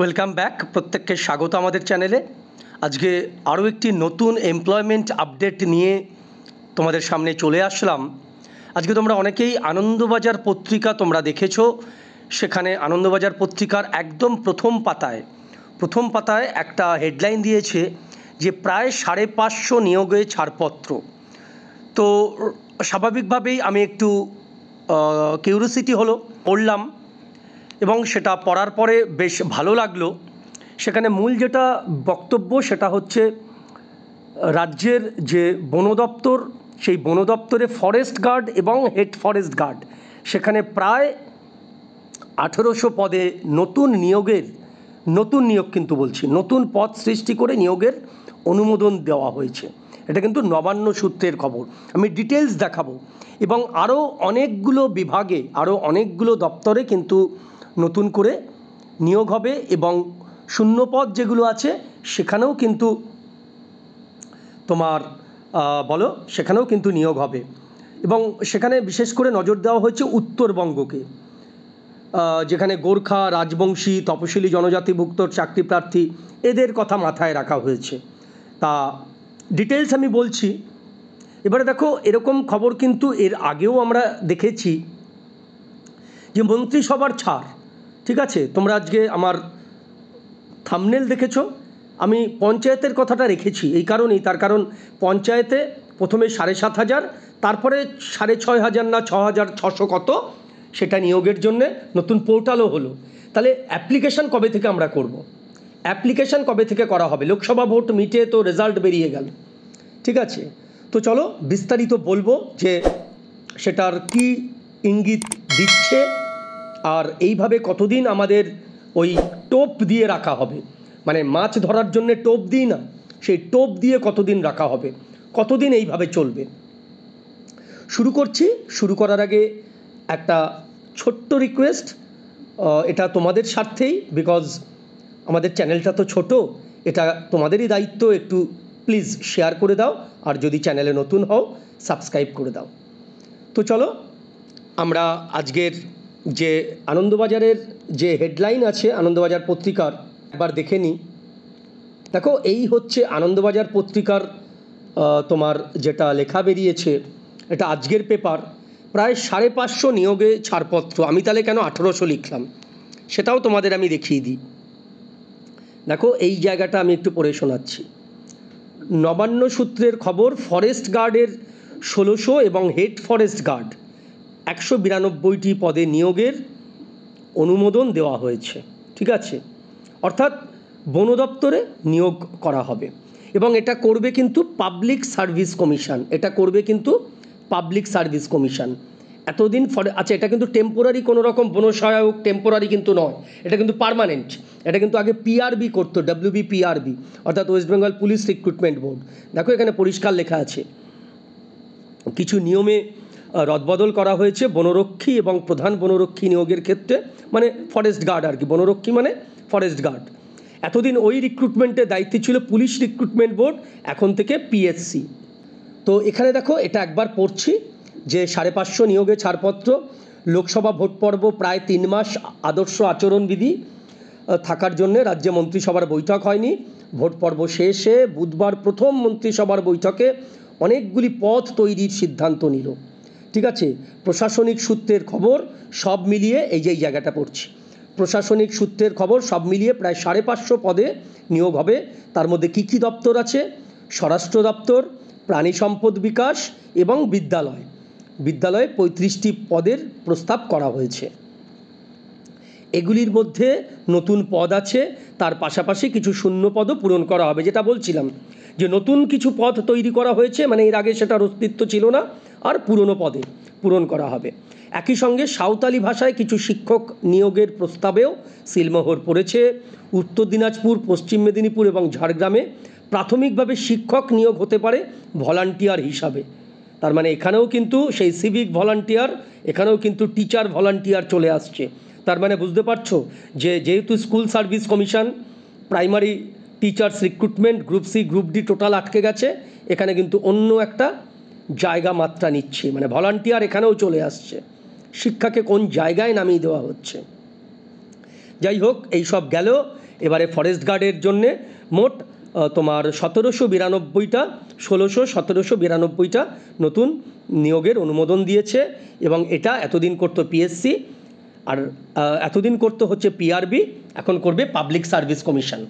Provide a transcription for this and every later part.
Welcome back প্রত্যেককে স্বাগত আমাদের চ্যানেলে আজকে আরও একটি নতুন এমপ্লয়মেন্ট আপডেট নিয়ে তোমাদের সামনে চলে আসলাম আজকে তোমরা অনেকেই আনন্দবাজার পত্রিকা তোমরা দেখেছো সেখানে আনন্দবাজার পত্রিকার একদম প্রথম পাতায় প্রথম পাতায় একটা হেডলাইন দিয়েছে যে প্রায় সাড়ে পাঁচশো নিয়োগে ছাড়পত্র তো স্বাভাবিকভাবেই আমি একটু কিউরিসিটি হলো পড়লাম এবং সেটা পড়ার পরে বেশ ভালো লাগলো সেখানে মূল যেটা বক্তব্য সেটা হচ্ছে রাজ্যের যে বন দপ্তর সেই বন দপ্তরে ফরেস্ট গার্ড এবং হেড ফরেস্ট গার্ড সেখানে প্রায় আঠেরোশো পদে নতুন নিয়োগের নতুন নিয়োগ কিন্তু বলছি নতুন পদ সৃষ্টি করে নিয়োগের অনুমোদন দেওয়া হয়েছে এটা কিন্তু নবান্ন সূত্রের খবর আমি ডিটেলস দেখাবো এবং আরও অনেকগুলো বিভাগে আরও অনেকগুলো দপ্তরে কিন্তু নতুন করে নিয়োগ হবে এবং শূন্যপদ যেগুলো আছে সেখানেও কিন্তু তোমার বলো সেখানেও কিন্তু নিয়োগ হবে এবং সেখানে বিশেষ করে নজর দেওয়া হয়েছে উত্তরবঙ্গকে যেখানে গোর্খা রাজবংশী তপশিলি জনজাতিভুক্ত চাকরি প্রার্থী এদের কথা মাথায় রাখা হয়েছে তা ডিটেলস আমি বলছি এবারে দেখো এরকম খবর কিন্তু এর আগেও আমরা দেখেছি যে মন্ত্রিসভার ছাড় ঠিক আছে তোমরা আজকে আমার থামনেল দেখেছো আমি পঞ্চায়েতের কথাটা রেখেছি এই কারণেই তার কারণ পঞ্চায়েতে প্রথমে সাড়ে সাত হাজার তারপরে সাড়ে ছয় হাজার না ছ হাজার ছশো কত সেটা নিয়োগের জন্যে নতুন পোর্টালও হলো তাহলে অ্যাপ্লিকেশান কবে থেকে আমরা করব। অ্যাপ্লিকেশান কবে থেকে করা হবে লোকসভা ভোট মিটে তো রেজাল্ট বেরিয়ে গেল ঠিক আছে তো চলো বিস্তারিত বলবো যে সেটার কি ইঙ্গিত দিচ্ছে আর এইভাবে কতদিন আমাদের ওই টোপ দিয়ে রাখা হবে মানে মাছ ধরার জন্যে টোপ দিই না সেই টোপ দিয়ে কতদিন রাখা হবে কতদিন এইভাবে চলবে শুরু করছি শুরু করার আগে একটা ছোট্ট রিকোয়েস্ট এটা তোমাদের স্বার্থেই বিকজ আমাদের চ্যানেলটা তো ছোট এটা তোমাদেরই দায়িত্ব একটু প্লিজ শেয়ার করে দাও আর যদি চ্যানেলে নতুন হও সাবস্ক্রাইব করে দাও তো চলো আমরা আজকের যে আনন্দবাজারের যে হেডলাইন আছে আনন্দবাজার পত্রিকার একবার দেখে নিই দেখো এই হচ্ছে আনন্দবাজার পত্রিকার তোমার যেটা লেখা বেরিয়েছে এটা আজকের পেপার প্রায় সাড়ে পাঁচশো নিয়োগে ছাড়পত্র আমি তাহলে কেন আঠেরোশো লিখলাম সেটাও তোমাদের আমি দেখিয়ে দিই দেখো এই জায়গাটা আমি একটু পড়ে শোনাচ্ছি নবান্ন সূত্রের খবর ফরেস্ট গার্ডের ষোলোশো এবং হেড ফরেস্ট গার্ড একশো বিরানব্বইটি পদে নিয়োগের অনুমোদন দেওয়া হয়েছে ঠিক আছে অর্থাৎ বন দপ্তরে নিয়োগ করা হবে এবং এটা করবে কিন্তু পাবলিক সার্ভিস কমিশন এটা করবে কিন্তু পাবলিক সার্ভিস কমিশন এতদিন ফর আচ্ছা এটা কিন্তু টেম্পোরারি কোনো রকম বন সহায়ক টেম্পোরারি কিন্তু নয় এটা কিন্তু পারমানেন্ট এটা কিন্তু আগে পিআরবি করতো ডাব্লিউবি পিআরবি অর্থাৎ West Bengal police recruitment board দেখো এখানে পরিষ্কার লেখা আছে কিছু নিয়মে রদবদল করা হয়েছে বনরক্ষী এবং প্রধান বনরক্ষী নিয়োগের ক্ষেত্রে মানে ফরেস্ট গার্ড আর কি বনরক্ষী মানে ফরেস্ট গার্ড এতদিন ওই রিক্রুটমেন্টের দায়িত্বে ছিল পুলিশ রিক্রুটমেন্ট বোর্ড এখন থেকে পিএসসি তো এখানে দেখো এটা একবার পড়ছি যে সাড়ে পাঁচশো নিয়োগে ছাড়পত্র লোকসভা ভোট পর্ব প্রায় তিন মাস আদর্শ আচরণবিধি থাকার জন্য রাজ্যে মন্ত্রিসভার বৈঠক হয়নি ভোট পর্ব শেষে বুধবার প্রথম মন্ত্রিসভার বৈঠকে অনেকগুলি পথ তৈরির সিদ্ধান্ত নিল ঠিক আছে প্রশাসনিক সূত্রের খবর সব মিলিয়ে এই যে এই জায়গাটা পড়ছি প্রশাসনিক সূত্রের খবর সব মিলিয়ে প্রায় সাড়ে পাঁচশো পদে নিয়োগ হবে তার মধ্যে কী কী দপ্তর আছে স্বরাষ্ট্র দপ্তর প্রাণী সম্পদ বিকাশ এবং বিদ্যালয় বিদ্যালয়ে পঁয়ত্রিশটি পদের প্রস্তাব করা হয়েছে এগুলির মধ্যে নতুন পদ আছে তার পাশাপাশি কিছু শূন্য পদও পূরণ করা হবে যেটা বলছিলাম যে নতুন কিছু পদ তৈরি করা হয়েছে মানে এর আগে সেটার অস্তিত্ব ছিল না আর পুরনো পদে পূরণ করা হবে একই সঙ্গে সাঁওতালি ভাষায় কিছু শিক্ষক নিয়োগের প্রস্তাবেও সিলমোহর পড়েছে উত্তর দিনাজপুর পশ্চিম মেদিনীপুর এবং ঝাড়গ্রামে প্রাথমিকভাবে শিক্ষক নিয়োগ হতে পারে ভলান্টিয়ার হিসাবে তার মানে এখানেও কিন্তু সেই সিভিক ভলান্টিয়ার এখানেও কিন্তু টিচার ভলান্টিয়ার চলে আসছে তার মানে বুঝতে পারছো যে যেহেতু school service commission primary teachers recruitment group C group D total আটকে গেছে এখানে কিন্তু অন্য একটা জায়গা মাত্রা নিচ্ছে মানে ভলান্টিয়ার এখানেও চলে আসছে শিক্ষাকে কোন জায়গায় নামিয়ে দেওয়া হচ্ছে যাই হোক এই সব গেল এবারে ফরেস্ট গার্ডের জন্যে মোট তোমার সতেরোশো বিরানব্বইটা ষোলোশো সতেরোশো বিরানব্বইটা নতুন নিয়োগের অনুমোদন দিয়েছে এবং এটা এতদিন করতো পিএসসি আর এতদিন করতে হচ্ছে পিআরবি এখন করবে পাবলিক সার্ভিস কমিশন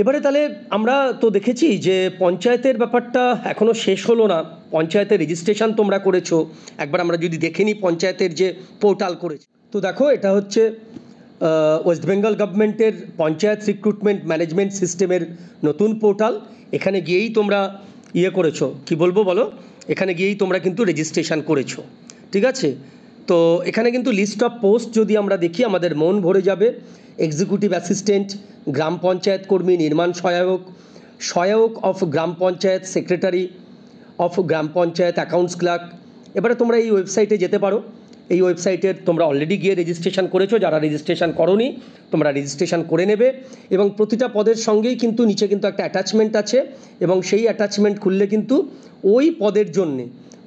এবারে তাহলে আমরা তো দেখেছি যে পঞ্চায়েতের ব্যাপারটা এখনও শেষ হলো না পঞ্চায়েতের রেজিস্ট্রেশন তোমরা করেছো একবার আমরা যদি দেখে নিই পঞ্চায়েতের যে পোর্টাল করেছে তো দেখো এটা হচ্ছে ওয়েস্ট বেঙ্গল গভর্নমেন্টের পঞ্চায়েত রিক্রুটমেন্ট ম্যানেজমেন্ট সিস্টেমের নতুন পোর্টাল এখানে গিয়েই তোমরা ইয়ে করেছো কি বলবো বলো এখানে গিয়েই তোমরা কিন্তু রেজিস্ট্রেশন করেছো ঠিক আছে তো এখানে কিন্তু লিস্ট অফ পোস্ট যদি আমরা দেখি আমাদের মন ভরে যাবে এক্সিকিউটিভ অ্যাসিস্ট্যান্ট গ্রাম পঞ্চায়েত কর্মী নির্মাণ সহায়ক সহায়ক অফ গ্রাম পঞ্চায়েত সেক্রেটারি অফ গ্রাম পঞ্চায়েত অ্যাকাউন্টস ক্লার্ক এবারে তোমরা এই ওয়েবসাইটে যেতে পারো এই ওয়েবসাইটের তোমরা অলরেডি গিয়ে রেজিস্ট্রেশন করেছো যারা রেজিস্ট্রেশন করনি তোমরা রেজিস্ট্রেশন করে নেবে এবং প্রতিটা পদের সঙ্গেই কিন্তু নিচে কিন্তু একটা অ্যাটাচমেন্ট আছে এবং সেই অ্যাটাচমেন্ট খুললে কিন্তু ওই পদের জন্যে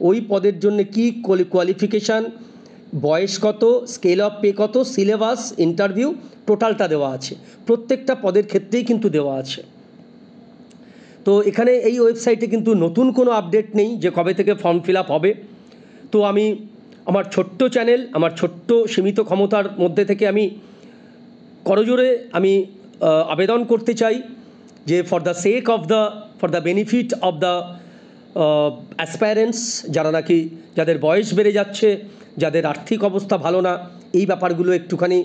ওই পদের জন্যে কী কোয়ালিফিকেশান বয়স কত স্কেল অফ পে কত সিলেবাস ইন্টারভিউ টোটালটা দেওয়া আছে প্রত্যেকটা পদের ক্ষেত্রেই কিন্তু দেওয়া আছে তো এখানে এই ওয়েবসাইটে কিন্তু নতুন কোনো আপডেট নেই যে কবে থেকে ফর্ম ফিল হবে তো আমি আমার ছোট্ট চ্যানেল আমার ছোট্ট সীমিত ক্ষমতার মধ্যে থেকে আমি করজোরে আমি আবেদন করতে চাই যে for the sake of the for the benefit of the aspirants যারা নাকি যাদের বয়স বেড়ে যাচ্ছে যাদের আর্থিক অবস্থা ভালো না এই ব্যাপারগুলো একটুখানি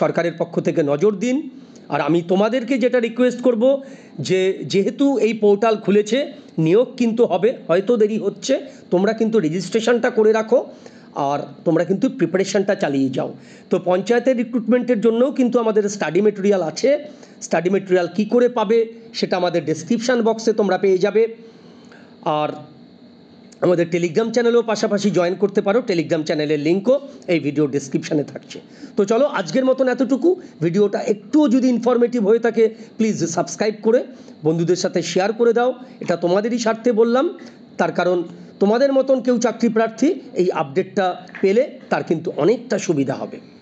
সরকারের পক্ষ থেকে নজর দিন আর আমি তোমাদেরকে যেটা রিকোয়েস্ট করব যে যেহেতু এই পোর্টাল খুলেছে নিয়োগ কিন্তু হবে হয়তো দেরি হচ্ছে তোমরা কিন্তু রেজিস্ট্রেশনটা করে রাখো আর তোমরা কিন্তু প্রিপারেশানটা চালিয়ে যাও তো পঞ্চায়েতের রিক্রুটমেন্টের জন্যও কিন্তু আমাদের স্টাডি মেটেরিয়াল আছে স্টাডি মেটেরিয়াল কী করে পাবে সেটা আমাদের ডেসক্রিপশান বক্সে তোমরা পেয়ে যাবে আর আমাদের টেলিগ্রাম চ্যানেলও পাশাপাশি জয়েন করতে পারো টেলিগ্রাম চ্যানেলের লিঙ্কও এই ভিডিও ডিসক্রিপশানে থাকছে তো চলো আজকের মতন এতটুকু ভিডিওটা একটুও যদি ইনফরমেটিভ হয়ে থাকে প্লিজ সাবস্ক্রাইব করে বন্ধুদের সাথে শেয়ার করে দাও এটা তোমাদেরই স্বার্থে বললাম তার কারণ তোমাদের মতন কেউ চাকরি প্রার্থী এই আপডেটটা পেলে তার কিন্তু অনেকটা সুবিধা হবে